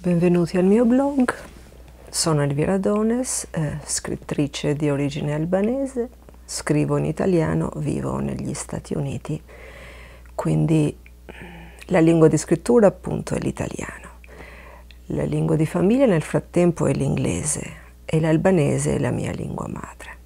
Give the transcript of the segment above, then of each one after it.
Benvenuti al mio blog, sono Elvira Dones, eh, scrittrice di origine albanese, scrivo in italiano, vivo negli Stati Uniti, quindi la lingua di scrittura appunto è l'italiano, la lingua di famiglia nel frattempo è l'inglese e l'albanese è la mia lingua madre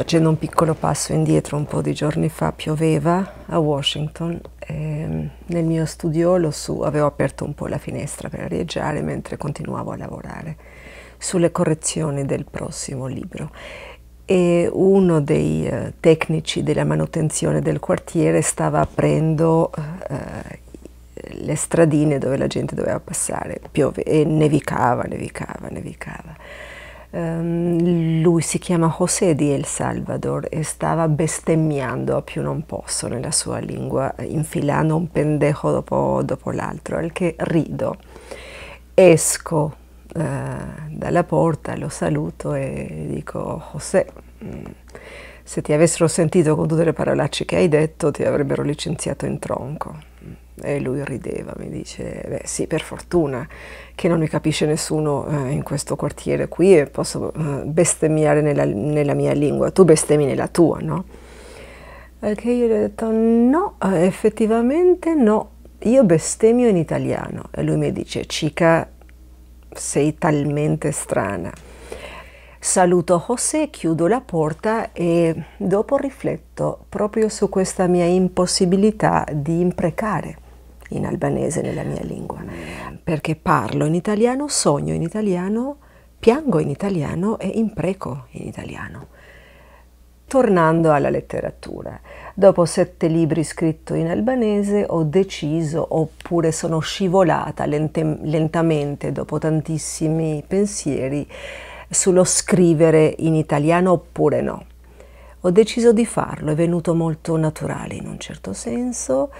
facendo un piccolo passo indietro un po' di giorni fa, pioveva a Washington. Ehm, nel mio studiolo su avevo aperto un po' la finestra per arieggiare mentre continuavo a lavorare sulle correzioni del prossimo libro. E uno dei eh, tecnici della manutenzione del quartiere stava aprendo eh, le stradine dove la gente doveva passare, piove e nevicava, nevicava, nevicava. Um, lui si chiama José di El Salvador e stava bestemmiando a più non posso nella sua lingua, infilando un pendejo dopo, dopo l'altro, al che rido. Esco uh, dalla porta, lo saluto e dico José, mm, se ti avessero sentito con tutte le parolacce che hai detto ti avrebbero licenziato in tronco. E lui rideva, mi dice, beh sì, per fortuna che non mi capisce nessuno eh, in questo quartiere qui e posso eh, bestemmiare nella, nella, mia lingua, tu bestemmi nella tua, no? Perché io gli ho detto, no, eh, effettivamente no, io bestemmio in italiano. E lui mi dice, cica, sei talmente strana. Saluto José, chiudo la porta e dopo rifletto proprio su questa mia impossibilità di imprecare in albanese nella mia lingua, perché parlo in italiano, sogno in italiano, piango in italiano e impreco in italiano. Tornando alla letteratura, dopo sette libri scritti in albanese ho deciso, oppure sono scivolata lentamente dopo tantissimi pensieri, sullo scrivere in italiano oppure no. Ho deciso di farlo, è venuto molto naturale in un certo senso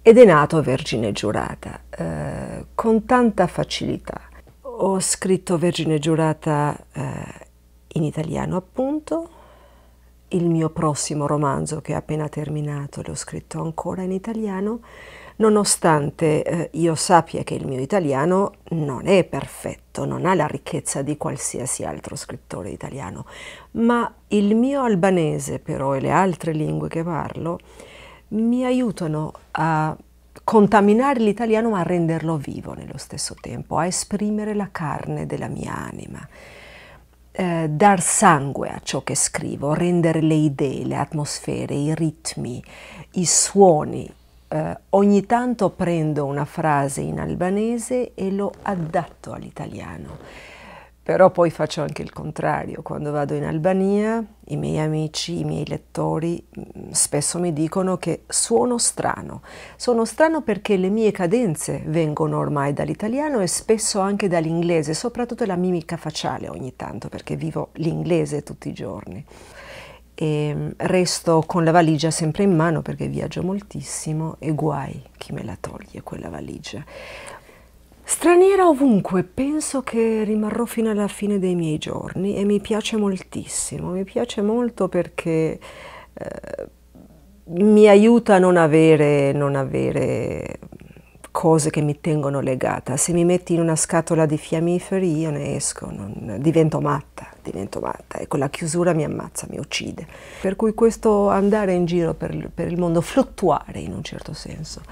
ed è nato Vergine Giurata eh, con tanta facilità. Ho scritto Vergine Giurata eh, in italiano appunto, il mio prossimo romanzo che ho appena terminato, l'ho scritto ancora in italiano, nonostante eh, io sappia che il mio italiano non è perfetto, non ha la ricchezza di qualsiasi altro scrittore italiano, ma il mio albanese però e le altre lingue che parlo mi aiutano a contaminare l'italiano ma a renderlo vivo nello stesso tempo, a esprimere la carne della mia anima. Eh, dar sangue a ciò che scrivo, rendere le idee, le atmosfere, i ritmi, i suoni. Eh, ogni tanto prendo una frase in albanese e lo adatto all'italiano però poi faccio anche il contrario, quando vado in Albania i miei amici, i miei lettori mm, spesso mi dicono che suono strano. Sono strano perché le mie cadenze vengono ormai dall'italiano e spesso anche dall'inglese, soprattutto la mimica facciale ogni tanto, perché vivo l'inglese tutti i giorni. E ehm, resto con la valigia sempre in mano perché viaggio moltissimo e guai chi me la toglie quella valigia. Straniera ovunque, penso che rimarrò fino alla fine dei miei giorni e mi piace moltissimo, mi piace molto perché eh, mi aiuta a non avere, non avere, cose che mi tengono legata. Se mi metti in una scatola di fiammiferi io ne esco, non, divento matta stamattina intomata, ecco la chiusura mi ammazza, mi uccide. Per cui questo andare in giro per, per il mondo, fluttuare in un certo senso,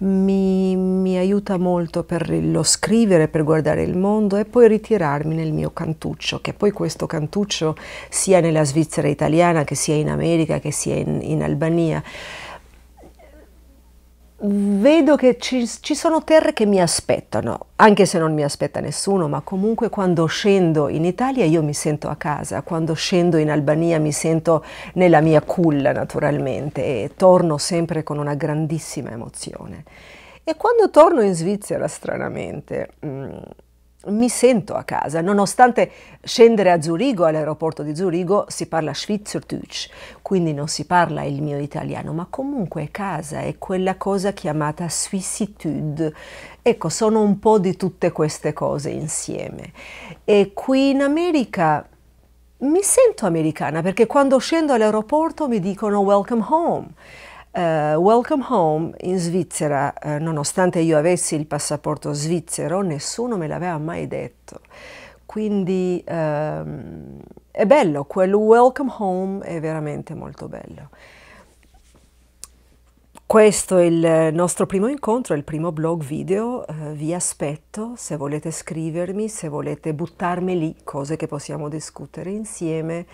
mi, mi, aiuta molto per lo scrivere, per guardare il mondo e poi ritirarmi nel mio cantuccio, che poi questo cantuccio sia nella Svizzera italiana, che sia in America, che sia in, in Albania vedo che ci, ci, sono terre che mi aspettano, anche se non mi aspetta nessuno, ma comunque quando scendo in Italia io mi sento a casa, quando scendo in Albania mi sento nella mia culla naturalmente e torno sempre con una grandissima emozione. E quando torno in Svizzera, stranamente, mh, mm, mi sento a casa, nonostante scendere a Zurigo, all'aeroporto di Zurigo, si parla Schweizerdeutsch, quindi non si parla il mio italiano, ma comunque casa è quella cosa chiamata Swissitude. Ecco, sono un po' di tutte queste cose insieme. E qui in America mi sento americana perché quando scendo all'aeroporto mi dicono welcome home Uh, welcome home in Svizzera, uh, nonostante io avessi il passaporto svizzero, nessuno me l'aveva mai detto. Quindi uh, è bello, quel welcome home è veramente molto bello. Questo è il nostro primo incontro, il primo blog video, eh, vi aspetto se volete scrivermi, se volete buttarmi lì, cose che possiamo discutere insieme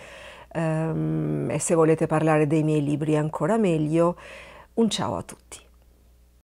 Ehm, e se volete parlare dei miei libri ancora meglio, un ciao a tutti.